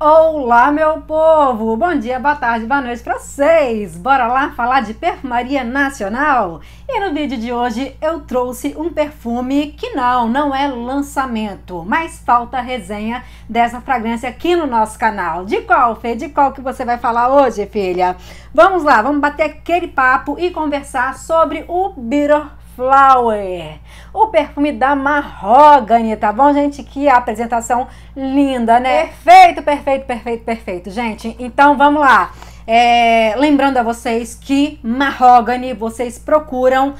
Olá, meu povo! Bom dia, boa tarde, boa noite para vocês! Bora lá falar de perfumaria nacional? E no vídeo de hoje eu trouxe um perfume que não, não é lançamento, mas falta resenha dessa fragrância aqui no nosso canal. De qual, Fê? De qual que você vai falar hoje, filha? Vamos lá, vamos bater aquele papo e conversar sobre o Bitter Flower, o perfume da Marrogane, tá bom, gente? Que apresentação linda, né? Perfeito, perfeito, perfeito, perfeito. Gente, então vamos lá. É, lembrando a vocês que Marrogane vocês procuram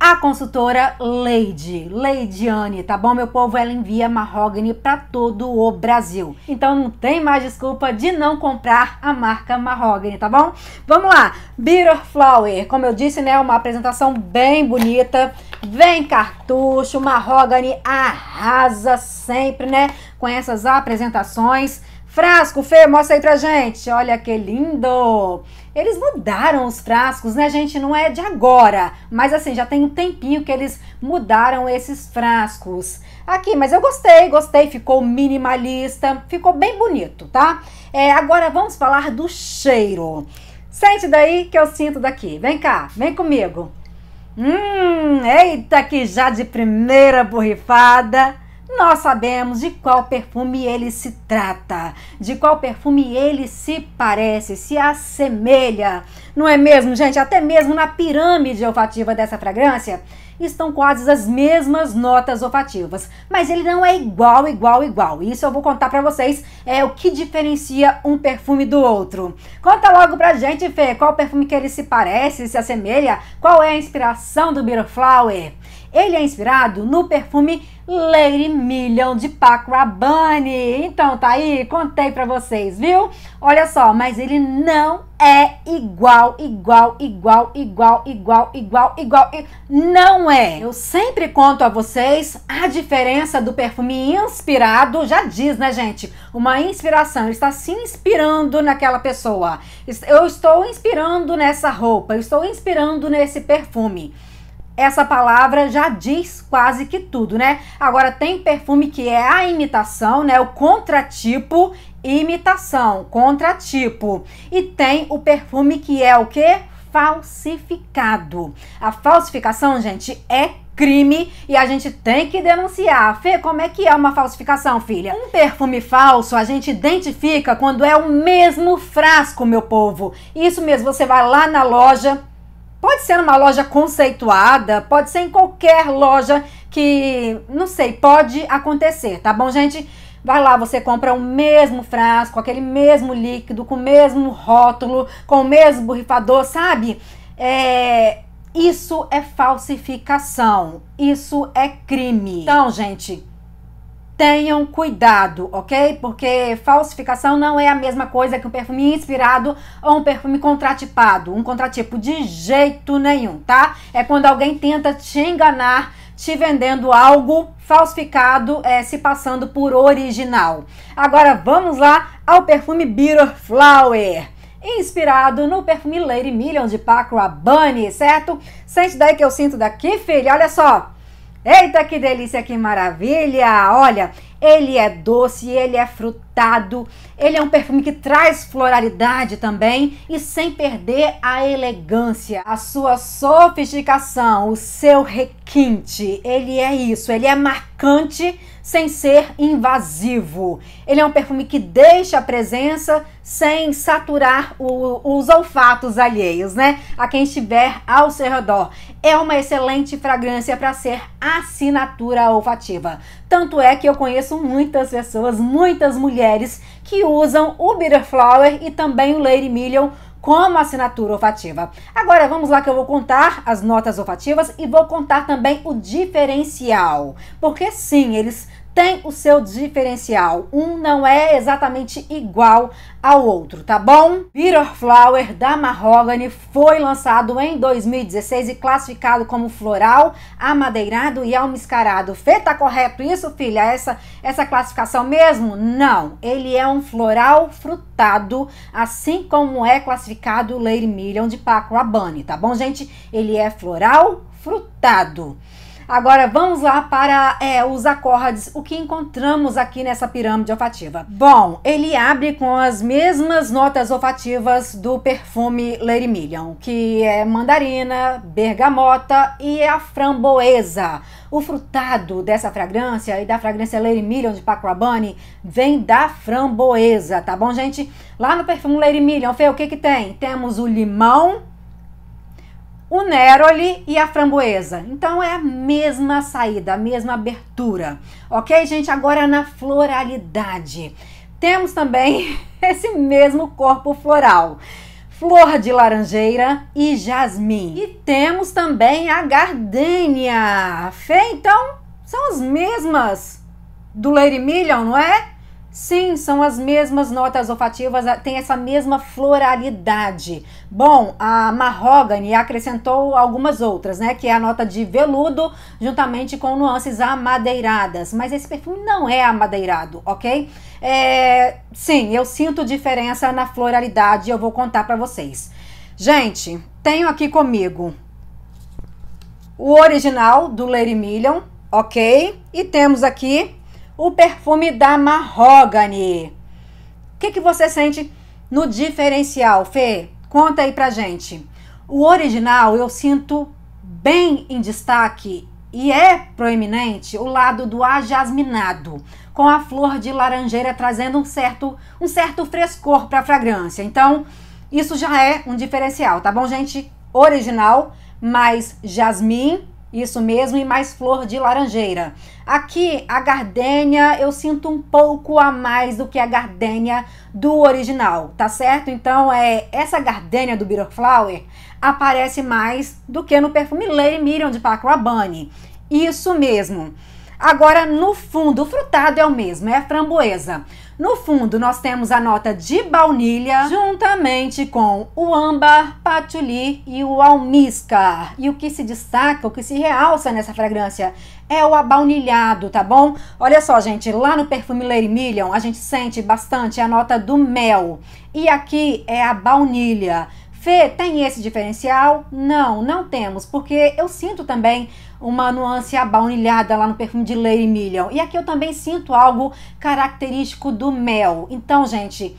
a consultora Lady, Lady Anne, tá bom, meu povo? Ela envia Marrogane para todo o Brasil. Então não tem mais desculpa de não comprar a marca Marrogane, tá bom? Vamos lá, Bitter Flower, como eu disse, né, uma apresentação bem bonita, vem cartucho, Marrogane arrasa sempre, né, com essas apresentações. Frasco, Fê, mostra aí pra gente, olha que lindo! Eles mudaram os frascos, né, gente? Não é de agora, mas assim, já tem um tempinho que eles mudaram esses frascos. Aqui, mas eu gostei, gostei, ficou minimalista, ficou bem bonito, tá? É, agora vamos falar do cheiro. Sente daí que eu sinto daqui. Vem cá, vem comigo. Hum, eita que já de primeira borrifada nós sabemos de qual perfume ele se trata, de qual perfume ele se parece, se assemelha. Não é mesmo, gente? Até mesmo na pirâmide olfativa dessa fragrância, estão quase as mesmas notas olfativas, mas ele não é igual, igual, igual. Isso eu vou contar para vocês, é o que diferencia um perfume do outro. Conta logo pra gente, Fê, qual perfume que ele se parece, se assemelha, qual é a inspiração do Beer Flower? Ele é inspirado no perfume Lady Million de Paco Rabanne. Então tá aí, contei para vocês, viu? Olha só, mas ele não é igual, igual, igual, igual, igual, igual, igual. Não é. Eu sempre conto a vocês a diferença do perfume inspirado. Já diz, né, gente? Uma inspiração. Ele está se inspirando naquela pessoa. Eu estou inspirando nessa roupa. Eu estou inspirando nesse perfume essa palavra já diz quase que tudo, né? Agora tem perfume que é a imitação, né? O contratipo, imitação, contratipo. E tem o perfume que é o que? Falsificado. A falsificação, gente, é crime e a gente tem que denunciar. Fê, como é que é uma falsificação, filha? Um perfume falso a gente identifica quando é o mesmo frasco, meu povo. Isso mesmo, você vai lá na loja, Pode ser numa loja conceituada, pode ser em qualquer loja que, não sei, pode acontecer, tá bom, gente? Vai lá, você compra o mesmo frasco, aquele mesmo líquido, com o mesmo rótulo, com o mesmo borrifador, sabe? É, isso é falsificação, isso é crime. Então, gente, tenham cuidado, ok? Porque falsificação não é a mesma coisa que um perfume inspirado ou um perfume contratipado. Um contratipo de jeito nenhum, tá? É quando alguém tenta te enganar te vendendo algo falsificado, é, se passando por original. Agora vamos lá ao perfume Bitter Flower inspirado no perfume Lady Million de Paco Rabanne, certo? Sente daí que eu sinto daqui, filha. Olha só. Eita, que delícia, que maravilha! Olha, ele é doce, ele é frutado, ele é um perfume que traz floralidade também e sem perder a elegância, a sua sofisticação, o seu requinte. Ele é isso, ele é marcante, sem ser invasivo. Ele é um perfume que deixa a presença sem saturar o, os olfatos alheios, né? A quem estiver ao seu redor. É uma excelente fragrância para ser assinatura olfativa. Tanto é que eu conheço muitas pessoas, muitas mulheres que usam o Bitterflower e também o Lady Million como assinatura olfativa. Agora vamos lá que eu vou contar as notas olfativas e vou contar também o diferencial, porque sim, eles tem o seu diferencial. Um não é exatamente igual ao outro, tá bom? Bitter Flower da Mahogany foi lançado em 2016 e classificado como floral, amadeirado e almiscarado. Fê, tá correto isso, filha? Essa, essa classificação mesmo? Não, ele é um floral frutado, assim como é classificado o Lady Million de Paco Rabanne, tá bom, gente? Ele é floral frutado. Agora vamos lá para é, os acordes, o que encontramos aqui nessa pirâmide olfativa. Bom, ele abre com as mesmas notas olfativas do perfume Lady Million, que é mandarina, bergamota e a framboesa. O frutado dessa fragrância e da fragrância Lady Million de Paco Rabanne vem da framboesa, tá bom, gente? Lá no perfume Lady Million, Fê, o que que tem? Temos o limão, o Neroli e a framboesa. Então é a mesma saída, a mesma abertura. Ok, gente? Agora na floralidade. Temos também esse mesmo corpo floral. Flor de laranjeira e jasmim. E temos também a gardenia, Fê, então, são as mesmas do Lady Million, não é? Sim, são as mesmas notas olfativas, tem essa mesma floralidade. Bom, a Mahogany acrescentou algumas outras, né? Que é a nota de veludo, juntamente com nuances amadeiradas. Mas esse perfume não é amadeirado, ok? É, sim, eu sinto diferença na floralidade e eu vou contar para vocês. Gente, tenho aqui comigo o original do Lady Million, ok? E temos aqui o perfume da Mahogany. O que, que você sente no diferencial, Fê? Conta aí pra gente. O original eu sinto bem em destaque e é proeminente o lado do ajasminado, com a flor de laranjeira trazendo um certo, um certo frescor para a fragrância. Então, isso já é um diferencial, tá bom, gente? Original, mais jasmim isso mesmo, e mais flor de laranjeira. Aqui, a gardênia eu sinto um pouco a mais do que a gardênia do original, tá certo? Então, é essa gardênia do Bitter Flower aparece mais do que no perfume Lady Miriam de Paco Rabanne. Isso mesmo. Agora, no fundo, o frutado é o mesmo, é a framboesa. No fundo, nós temos a nota de baunilha, juntamente com o âmbar, patchouli e o almíscar. E o que se destaca, o que se realça nessa fragrância é o abaunilhado, tá bom? Olha só, gente, lá no perfume Lady Million, a gente sente bastante a nota do mel. E aqui é a baunilha. Fê, tem esse diferencial? Não, não temos, porque eu sinto também uma nuance abaunilhada lá no perfume de Lady Million. E aqui eu também sinto algo característico do mel. Então, gente,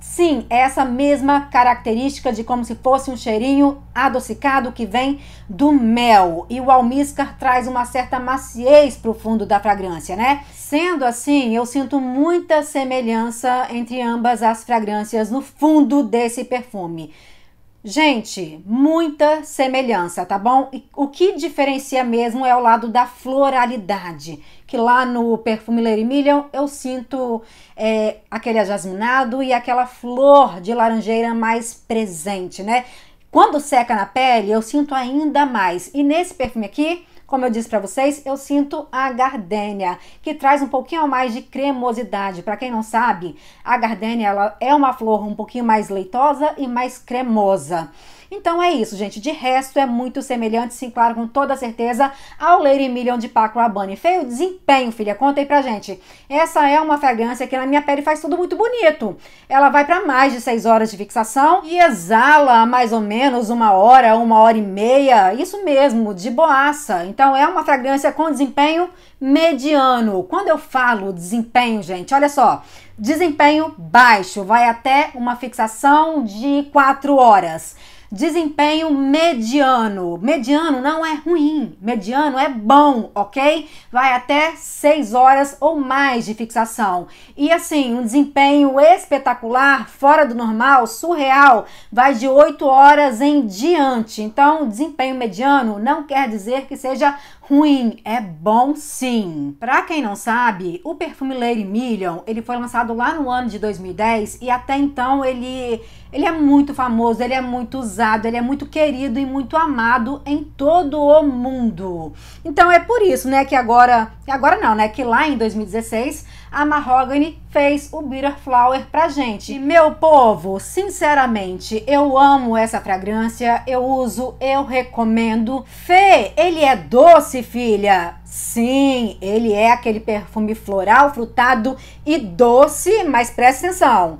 sim, é essa mesma característica de como se fosse um cheirinho adocicado que vem do mel. E o almíscar traz uma certa maciez pro fundo da fragrância, né? Sendo assim, eu sinto muita semelhança entre ambas as fragrâncias no fundo desse perfume. Gente, muita semelhança, tá bom? E o que diferencia mesmo é o lado da floralidade, que lá no Perfume Lady Million eu sinto é, aquele ajasminado e aquela flor de laranjeira mais presente, né? Quando seca na pele, eu sinto ainda mais. E nesse perfume aqui, como eu disse para vocês, eu sinto a gardênia, que traz um pouquinho mais de cremosidade. Para quem não sabe, a gardênia ela é uma flor um pouquinho mais leitosa e mais cremosa. Então é isso, gente. De resto, é muito semelhante, sim, claro, com toda certeza, ao Lady Million de Paco Rabanne. Feio desempenho, filha. Conta aí pra gente. Essa é uma fragrância que na minha pele faz tudo muito bonito. Ela vai para mais de 6 horas de fixação e exala mais ou menos uma hora, uma hora e meia. Isso mesmo, de boaça. Então é uma fragrância com desempenho mediano. Quando eu falo desempenho, gente, olha só. Desempenho baixo, vai até uma fixação de 4 horas. Desempenho mediano. Mediano não é ruim, mediano é bom, ok? Vai até 6 horas ou mais de fixação. E assim, um desempenho espetacular, fora do normal, surreal, vai de 8 horas em diante. Então, desempenho mediano não quer dizer que seja ruim, é bom sim. Pra quem não sabe, o perfume Lady Million, ele foi lançado lá no ano de 2010 e até então ele ele é muito famoso, ele é muito usado, ele é muito querido e muito amado em todo o mundo. Então é por isso, né, que agora, agora não, né, que lá em 2016 a Mahogany fez o Bitter Flower pra gente. E meu povo, sinceramente, eu amo essa fragrância, eu uso, eu recomendo. Fê, ele é doce, filha? Sim, ele é aquele perfume floral, frutado e doce, mas presta atenção.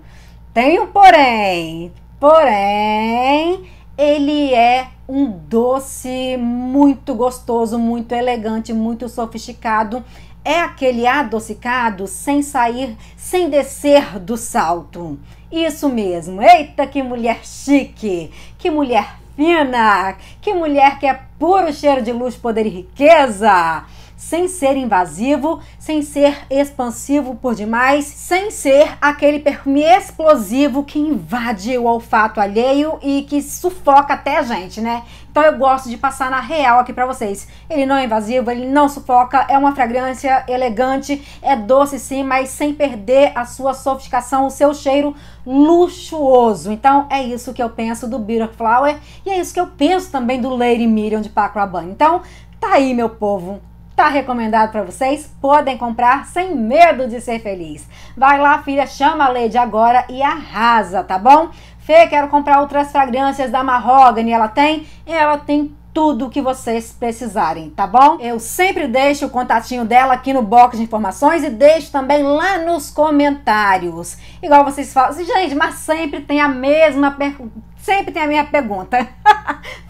Tem um porém. Porém, ele é um doce muito gostoso, muito elegante, muito sofisticado é aquele adocicado sem sair, sem descer do salto. Isso mesmo. Eita, que mulher chique, que mulher fina, que mulher que é puro cheiro de luz, poder e riqueza sem ser invasivo, sem ser expansivo por demais, sem ser aquele perfume explosivo que invade o olfato alheio e que sufoca até a gente, né? Então eu gosto de passar na real aqui para vocês. Ele não é invasivo, ele não sufoca, é uma fragrância elegante, é doce sim, mas sem perder a sua sofisticação, o seu cheiro luxuoso. Então é isso que eu penso do Bitter Flower e é isso que eu penso também do Lady Miriam de Paco Rabanne. Então tá aí, meu povo tá recomendado para vocês, podem comprar sem medo de ser feliz. Vai lá, filha, chama a Lady agora e arrasa, tá bom? Fê, quero comprar outras fragrâncias da Mahogany, ela tem? Ela tem tudo o que vocês precisarem, tá bom? Eu sempre deixo o contatinho dela aqui no box de informações e deixo também lá nos comentários. Igual vocês falam, gente, mas sempre tem a mesma per... sempre tem a minha pergunta.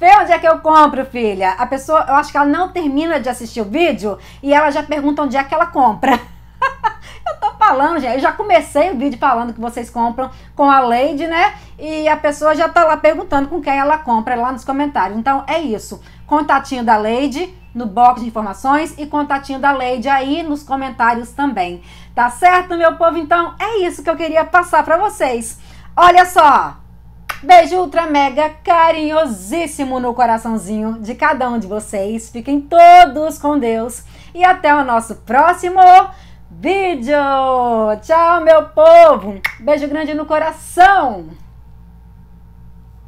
Fê, onde é que eu compro, filha? A pessoa, eu acho que ela não termina de assistir o vídeo e ela já pergunta onde é que ela compra. eu tô falando, gente. Eu já comecei o vídeo falando que vocês compram com a Lady, né? E a pessoa já tá lá perguntando com quem ela compra lá nos comentários. Então é isso. Contatinho da Lady no box de informações e contatinho da Lady aí nos comentários também. Tá certo, meu povo? Então é isso que eu queria passar para vocês. Olha só! Beijo ultra mega carinhosíssimo no coraçãozinho de cada um de vocês. Fiquem todos com Deus e até o nosso próximo vídeo. Tchau, meu povo. Beijo grande no coração.